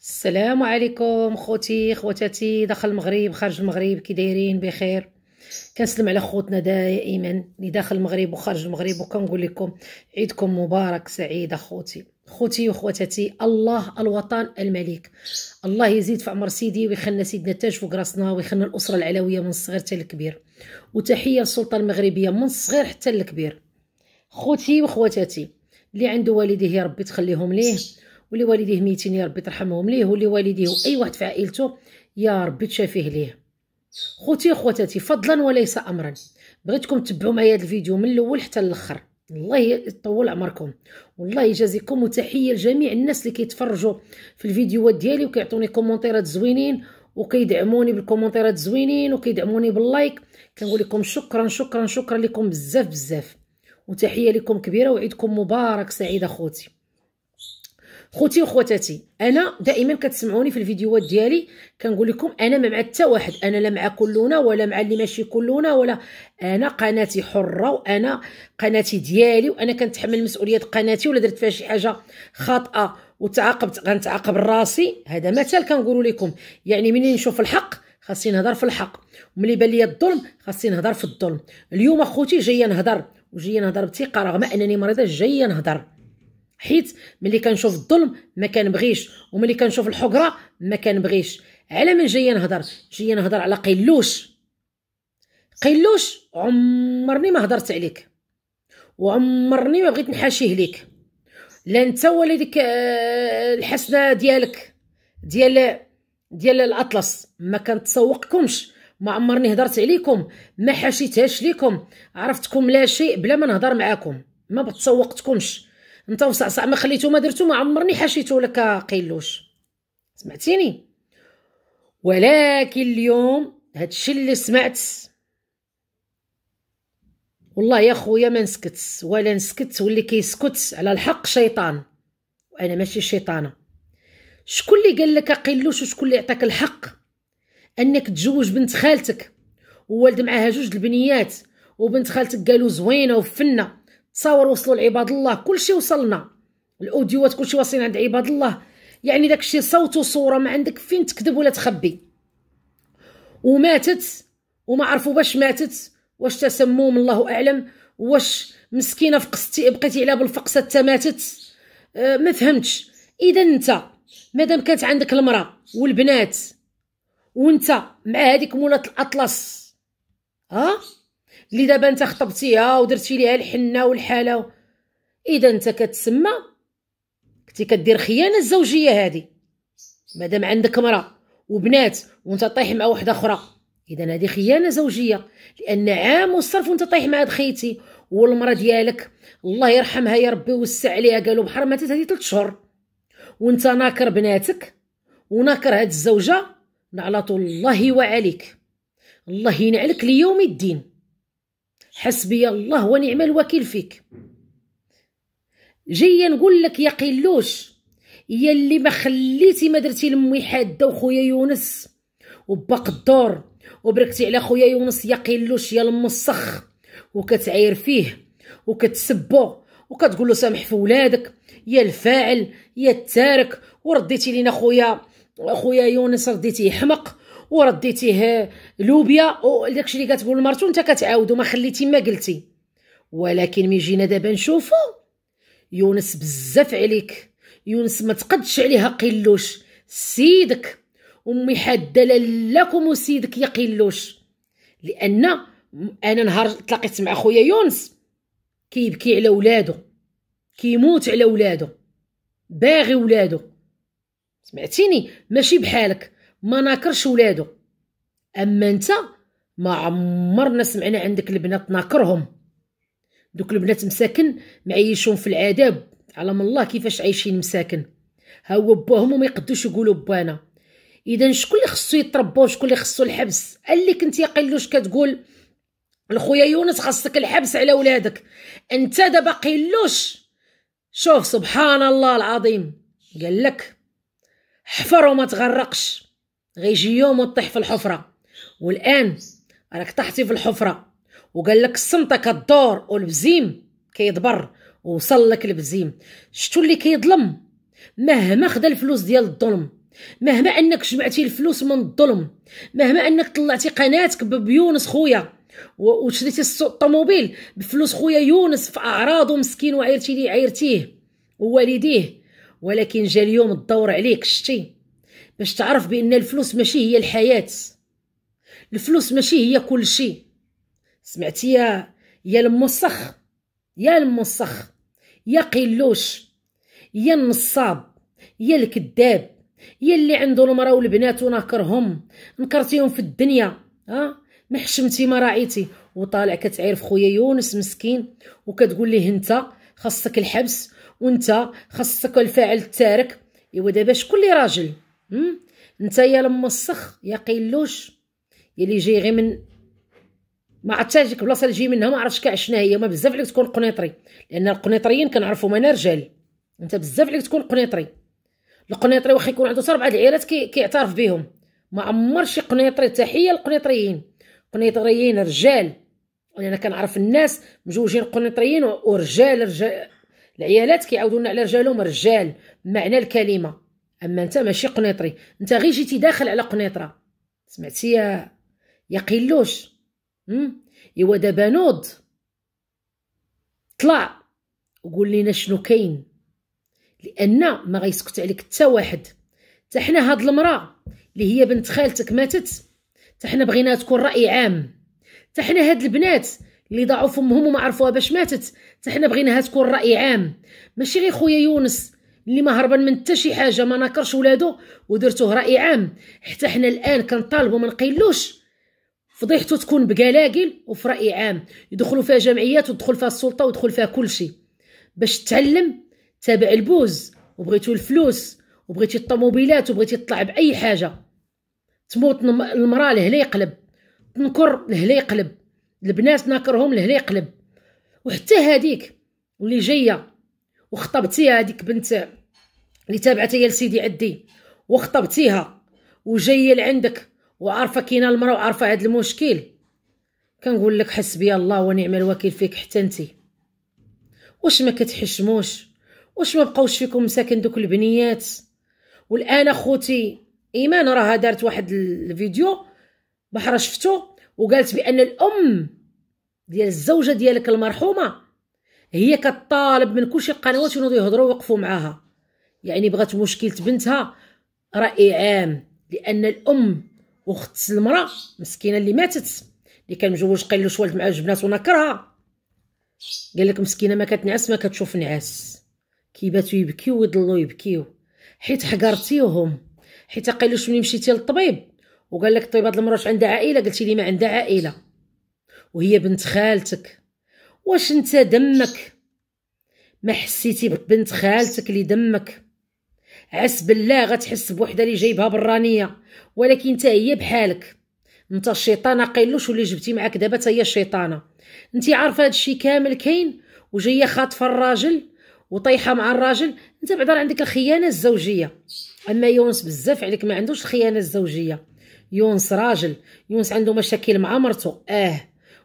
السلام عليكم خوتي خواتاتي داخل المغرب خارج المغرب كي دايرين بخير كنسلم على خوتنا دائما اللي داخل المغرب وخارج المغرب وكنقول لكم عيدكم مبارك سعيد اخوتي خوتي وخواتاتي الله الوطن الملك الله يزيد في عمر سيدي ويخلنا سيدنا التاج فوق راسنا ويخلنا الاسره العلويه من الصغير حتى الكبير وتحيه للسلطه المغربيه من الصغير حتى الكبير خوتي وخواتاتي اللي عنده والديه ربي تخليهم ليه والديه ميتين يا ربي ترحمهم ليه والديه واي واحد في عائلته يا ربي تشافيه ليه خوتي خواتاتي فضلا وليس امرا بغيتكم تبعوا معايا هذا الفيديو من الاول حتى الاخر الله يطول عمركم والله يجازيكم وتحيه لجميع الناس اللي كيتفرجوا في الفيديوهات ديالي وكيعطوني كومونتيرات زوينين وكيدعموني بالكومونتيرات زوينين وكيدعموني باللايك كنقول لكم شكرا شكرا شكرا لكم بزاف بزاف وتحيه لكم كبيره وعيدكم مبارك سعيد اخوتي خوتي وخواتاتي انا دائما كتسمعوني في الفيديوهات ديالي كنقول لكم انا ما مع حتى واحد انا لا مع كلنا ولا مع اللي ماشي كلنا ولا انا قناتي حره وانا قناتي ديالي وانا كنتحمل مسؤوليه قناتي ولا درت فيها شي حاجه خاطئه وتعاقبت غنتعاقب راسي هذا مثال كنقول لكم يعني ملي نشوف الحق خاصني نهضر في الحق وملي بان لي الظلم خاصني نهضر في الظلم اليوم اخوتي جايه نهضر وجايه نهضر بثقه رغم انني مريضه جايه نهضر حيت ملي كنشوف الظلم ما كنبغيش وملي كنشوف الحقره ما كنبغيش على من جايه نهضر جايه نهضر على قيلوش قيلوش عمرني ما هضرت عليك وعمرني ما بغيت نحاشيه ليك لا انت ولا ديك آه، الحسنه ديالك ديال ديال الاطلس ما كنتسوقكمش ما عمرني هضرت عليكم ما حاشيتهاش ليكم عرفتكم لا شيء بلا ما نهضر معاكم ما بتسوقتكمش انت وصعصع ما خليته ما درتو ما عمرني حشيتو لك قيلوش سمعتيني ولكن اليوم هادشي اللي سمعت والله يا خويا ما نسكت ولا نسكت واللي كيسكت على الحق شيطان وانا ماشي شيطانه شكون اللي قال لك قيلوش وشكون اللي عطاك الحق انك تزوج بنت خالتك وولد معاها جوج البنيات وبنت خالتك قالوا زوينه وفنه تصاور وصلوا لعباد الله كلشي وصلنا الاوديوات كلشي واصلين عند عباد الله يعني داكشي صوت وصوره ما عندك فين تكذب ولا تخبي وماتت وما عرفوا باش ماتت واش تسموم الله اعلم واش مسكينه فقستي بقيتي على بالفقسه ماتت أه ما فهمتش اذا انت مادام كانت عندك المراه والبنات وانت مع هذيك مولات الاطلس ها أه؟ اللي دابا انت خطبتيها ودرتي ليها الحنه والحاله و... اذا انت كتسمى كنتي كدير خيانه الزوجيه هذه مادام عندك مرا وبنات وانت طايح مع واحده اخرى اذا هذه خيانه زوجيه لان عام وصرف وانت طايح مع هاد خيتي والمرا ديالك الله يرحمها يا ربي ويوسع عليها قالوا بحر ماتت هذه 3 شهور وانت ناكر بناتك وناكر هاد الزوجه على طول الله يوعى عليك الله ينعلك ليوم الدين حسبي الله ونعم الوكيل فيك جاي نقول لك يا يا اللي ما خليتي ما درتي لامي حاده وخويا يونس وباق الدور وبركتي على خويا يونس يقلوش يا المسخ وكتعاير فيه وكتسبو وكتقول له سامح في ولادك يا الفاعل يا التارك ورديتي لينا خويا خويا يونس رديتي حمق ورديتيه لوبيا وداكشي اللي كتقول لمرتو انت كتعاودو ما خليتي ما قلتي ولكن مي جينا دابا نشوفو يونس بزاف عليك يونس ما تقدش عليها قلوش سيدك امي حاده لالكم وسيدك قلوش لان انا نهار تلاقيت مع خويا يونس كيبكي على ولادو كيموت على ولادو باغي ولادو سمعتيني ماشي بحالك ما ناكرش ولادو اما انت ما عمرنا سمعنا عندك البنات ناكرهم دوك البنات مساكن معيشون في العذاب على من الله كيفاش عايشين مساكن ها هو باهم وما يقدوش يقولوا بانا اذا شكون اللي خصو يتربى وشكون اللي خصو الحبس اللي كنت قلوش كتقول الخويا يونس خاصك الحبس على ولادك انت دابا قيلوش شوف سبحان الله العظيم قال لك حفر وما تغرقش غيجي يوم وطيح في الحفره والان راك طحتي في الحفره وقال لك السمطه كدور والبزيم كيدبر وصل لك البزيم شتو اللي كيظلم مهما خدا الفلوس ديال الظلم مهما انك جمعتي الفلوس من الظلم مهما انك طلعتي قناتك ببيونس خويا وشريتي الطوموبيل بفلوس خويا يونس في اعراضه مسكين وعيرتي لي عيرتيه ووالديه ولكن جا اليوم الدور عليك شتي باش تعرف بان الفلوس ماشي هي الحياه الفلوس ماشي هي كل شيء سمعتي يا يا الموسخ يا الموسخ يا قلوش يا النصاب يا الكذاب يا اللي عنده المراه والبنات وناكرهم نكرتيهم في الدنيا ها ما حشمتي ما راعيتي وطالع كتعير في خويا يونس مسكين وكتقول ليه انت خاصك الحبس وانت خاصك الفاعل التارك ايوا دابا شكون اللي راجل نتايا المسخ يا قيلوش يلي جاي غير من ما عتاجك البلاصه اللي جاي منها ما عرفتش كاع شنو هي ما بزاف عليك تكون قنيطري لان القنيطريين كنعرفهم انا رجال انت بزاف عليك تكون قنيطري القنيطري واخا يكون عنده سبعه العيالات كي كيعترف بهم ما عمر شي قنيطري تحيه للقنيطريين القنيطريين رجال انا كنعرف الناس مزوجين قنيطريين ورجال رجال العيالات كيعاودوا لنا على رجالهم رجال معنى الكلمه اما انت ماشي قنيطري انت غير جيتي داخل على قنيطره سمعتي يا قيلوش هم ايوا دابا نوض طلع وقول لنا شنو كاين لان ما غيسكت عليك حتى واحد حتى حنا هاد المراه اللي هي بنت خالتك ماتت حتى حنا بغينا تكون راي عام حتى حنا هاد البنات اللي ضاعوا فمهم وما عرفوها باش ماتت حتى حنا بغيناها تكون راي عام ماشي غير خويا يونس اللي ما هربان من حتى شي حاجه ما ناكرش ولادو ودرتوه رأي عام حتى حنا الان كنطالبو ما نقيلوش فضيحته تكون بقلاقل وفي رأي عام يدخلوا فيها جمعيات ويدخل فيها السلطه ويدخل فيها كلشي باش تعلم تابع البوز وبغيتو الفلوس وبغيتي الطوموبيلات وبغيتي تطلع باي حاجه تموت المراه لهلا يقلب تنكر لهلا يقلب البنات ناكرهم لهلا يقلب وحتى هذيك اللي جايه وخطبتيها هذيك بنت اللي تابعتها هي لسيدي عدي وخطبتيها وجايه لعندك وعارفه كاينه المراه وعارفه هذا المشكل كنقول لك حسبي الله ونعم الوكيل فيك حتى انت واش ما كتحشموش واش ما بقاوش فيكم مساكن دوك البنيات والان اخوتي ايمان راها دارت واحد الفيديو بحرا شفتو وقالت بان الام ديال الزوجه ديالك المرحومه هي كطالب من كلشي القنوات ينوضوا يهضروا ويوقفوا معاها يعني بغات مشكلة بنتها رأي عام لأن الأم وخت المرأة مسكينة اللي ماتت اللي كان مجوج قال ولد مع معاه جبنات ونكرها قال لك مسكينة ما كتنعس ما كتشوف نعاس كيباتو يبكيو ويضلوا يبكيو حيت حقرتيهم حيت قال له مشيتي للطبيب وقال لك الطبيب هاد المراه عندها عائله قلتي لي ما عندها عائله وهي بنت خالتك واش انت دمك ما حسيتي ببنت خالتك اللي دمك عس بالله غتحس بوحده اللي جايبها برانيه ولكن انت هي بحالك انت الشيطانه قيلوش واللي جبتي معاك دابا حتى هي الشيطانه انت عارفه هادشي كامل كاين وجايه خاطفه الراجل وطايحه مع الراجل انت بعدا عندك الخيانه الزوجيه اما يونس بزاف عليك ما عندوش الخيانه الزوجيه يونس راجل يونس عنده مشاكل مع مرته اه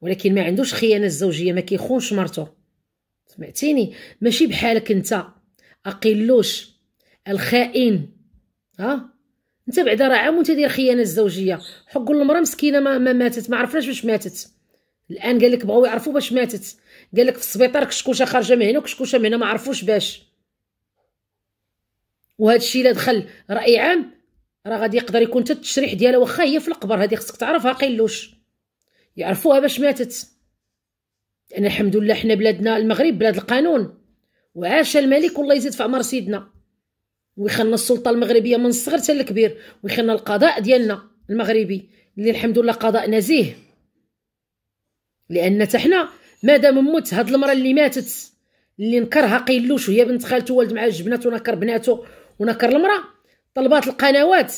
ولكن ما عندوش خيانه الزوجيه ما كيخونش مرته سمعتيني ماشي بحالك انت اقلوش الخائن ها انت بعدا راه عام وانت داير الخيانه الزوجيه حق المراه مسكينه ما, ماتت ما عرفناش باش ماتت الان قال لك بغاو يعرفوا باش ماتت قال لك في السبيطار كشكوشه خارجه من هنا وكشكوشه من هنا ما عرفوش باش وهذا الشيء الا دخل راي عام راه غادي يقدر يكون حتى التشريح ديالها واخا هي في القبر هذه خصك تعرفها قيلوش يعرفوها باش ماتت لان الحمد لله حنا بلادنا المغرب بلاد القانون وعاش الملك والله يزيد في عمر سيدنا ويخلنا السلطه المغربيه من الصغر حتى الكبير ويخلنا القضاء ديالنا المغربي اللي الحمد لله قضاء نزيه لان حتى حنا مادام موت هاد المراه اللي ماتت اللي نكرها قيلوش وهي بنت خالته ولد معاه جبنات ونكر بناته ونكر المراه طلبات القنوات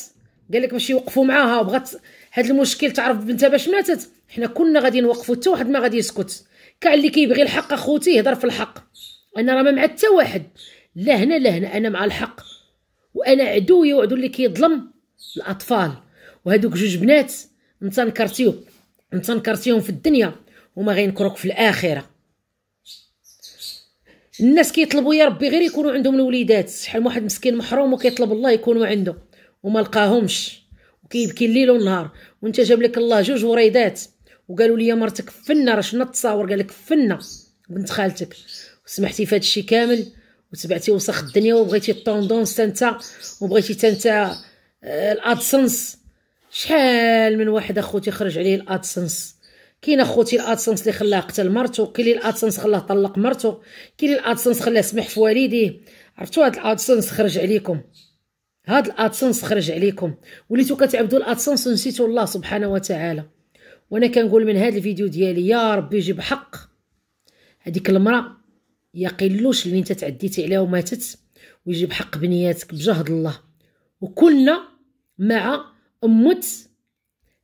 قال لك باش يوقفوا معاها وبغات هاد المشكل تعرف بنتها باش ماتت حنا كنا غادي نوقفوا حتى واحد ما غادي يسكت كاع اللي كيبغي الحق اخوتي يهضر في الحق انا راه ما مع حتى واحد لا هنا لا هنا انا مع الحق وانا عدويا وعدو اللي كيظلم الاطفال وهذوك جوج بنات انت نكرتيهم انت نكرتيهم في الدنيا وما غينكروك في الاخره الناس كيطلبوا يا ربي غير يكونوا عندهم الوليدات شحال واحد مسكين محروم وكيطلب الله يكونوا عنده وما لقاهمش وكيبكي الليل والنهار وانت جاب لك الله جوج وريدات وقالوا لي مرتك فنه راه شنو التصاور قال لك فنه بنت خالتك وسمحتي في هذا الشيء كامل وتبعتي وسخ الدنيا وبغيتي الطوندونس انت وبغيتي انت آه، الادسنس شحال من واحد اخوتي خرج عليه الادسنس كاين اخوتي الادسنس اللي خلاه قتل مرتو كاين اللي الادسنس خلاه طلق مرتو كاين اللي الادسنس خلاه سمح في والديه عرفتوا هاد الادسنس خرج عليكم هاد الادسنس خرج عليكم وليتو كتعبدوا الادسنس ونسيتوا الله سبحانه وتعالى وانا كنقول من هاد الفيديو ديالي يا ربي جيب حق هذيك المراه يقلوش اللي انت تعديتي عليها وماتت ويجيب حق بنياتك بجهد الله وكلنا مع أموت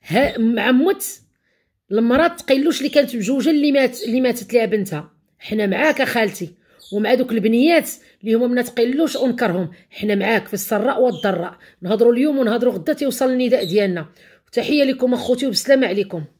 ها مع أموت المرات تقلوش اللي كانت مجوجه اللي مات اللي ماتت ليها بنتها حنا معاك خالتي ومع دوك البنيات اللي هما ما تقلوش انكرهم حنا معاك في السراء والضراء نهضروا اليوم ونهضروا غدا تيوصل النداء ديالنا وتحيه لكم اخوتي وبسلامه عليكم